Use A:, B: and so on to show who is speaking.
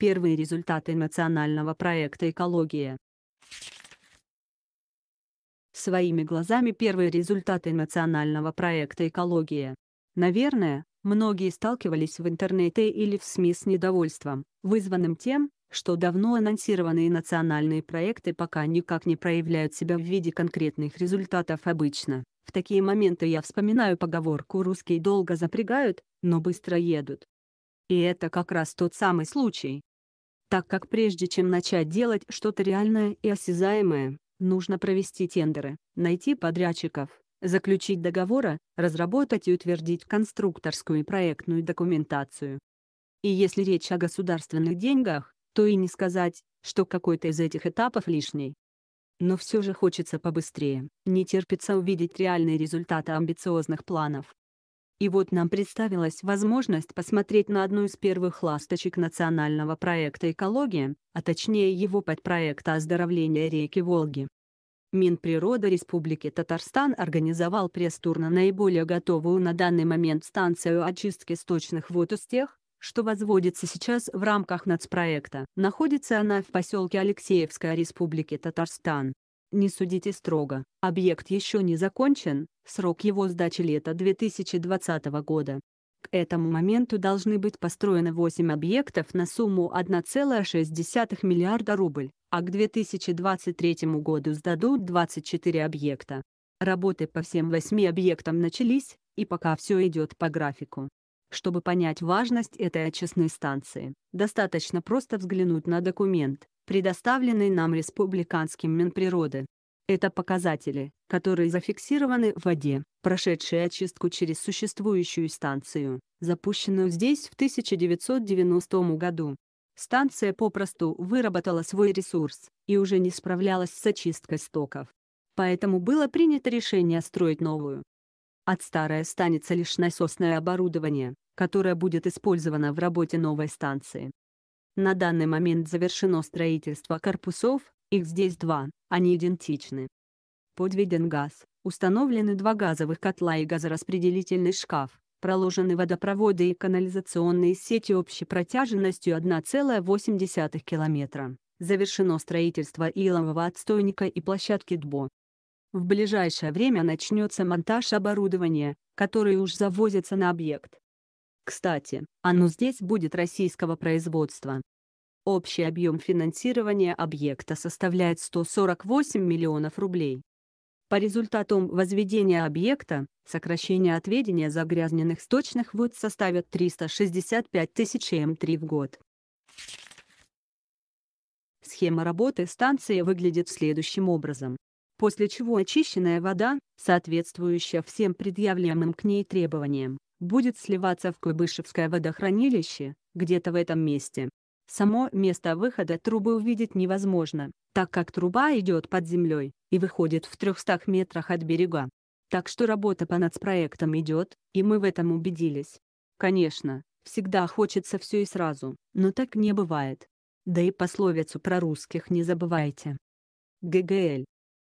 A: Первые результаты национального проекта «Экология». Своими глазами первые результаты национального проекта «Экология». Наверное, многие сталкивались в интернете или в СМИ с недовольством, вызванным тем, что давно анонсированные национальные проекты пока никак не проявляют себя в виде конкретных результатов обычно. В такие моменты я вспоминаю поговорку «русские долго запрягают, но быстро едут». И это как раз тот самый случай, так как прежде чем начать делать что-то реальное и осязаемое, нужно провести тендеры, найти подрядчиков, заключить договора, разработать и утвердить конструкторскую и проектную документацию. И если речь о государственных деньгах, то и не сказать, что какой-то из этих этапов лишний. Но все же хочется побыстрее, не терпится увидеть реальные результаты амбициозных планов. И вот нам представилась возможность посмотреть на одну из первых ласточек национального проекта «Экология», а точнее его подпроекта оздоровления реки Волги. Минприрода Республики Татарстан организовал пресс-тур на наиболее готовую на данный момент станцию очистки сточных вод из тех, что возводится сейчас в рамках нацпроекта. Находится она в поселке Алексеевская Республики Татарстан. Не судите строго, объект еще не закончен, срок его сдачи лета 2020 года. К этому моменту должны быть построены 8 объектов на сумму 1,6 миллиарда рубль, а к 2023 году сдадут 24 объекта. Работы по всем 8 объектам начались, и пока все идет по графику. Чтобы понять важность этой очистной станции, достаточно просто взглянуть на документ, предоставленный нам республиканским Минприроды. Это показатели, которые зафиксированы в воде, прошедшие очистку через существующую станцию, запущенную здесь в 1990 году. Станция попросту выработала свой ресурс и уже не справлялась с очисткой стоков. Поэтому было принято решение строить новую. От старой останется лишь насосное оборудование, которое будет использовано в работе новой станции. На данный момент завершено строительство корпусов, их здесь два, они идентичны. Подведен газ, установлены два газовых котла и газораспределительный шкаф, проложены водопроводы и канализационные сети общей протяженностью 1,8 километра. Завершено строительство илового отстойника и площадки ДБО. В ближайшее время начнется монтаж оборудования, которое уж завозится на объект. Кстати, оно здесь будет российского производства. Общий объем финансирования объекта составляет 148 миллионов рублей. По результатам возведения объекта, сокращение отведения загрязненных сточных вод составит 365 тысяч М3 в год. Схема работы станции выглядит следующим образом. После чего очищенная вода, соответствующая всем предъявляемым к ней требованиям, будет сливаться в Куйбышевское водохранилище, где-то в этом месте. Само место выхода трубы увидеть невозможно, так как труба идет под землей и выходит в 300 метрах от берега. Так что работа по нацпроектам идет, и мы в этом убедились. Конечно, всегда хочется все и сразу, но так не бывает. Да и пословицу про русских не забывайте. ГГЛ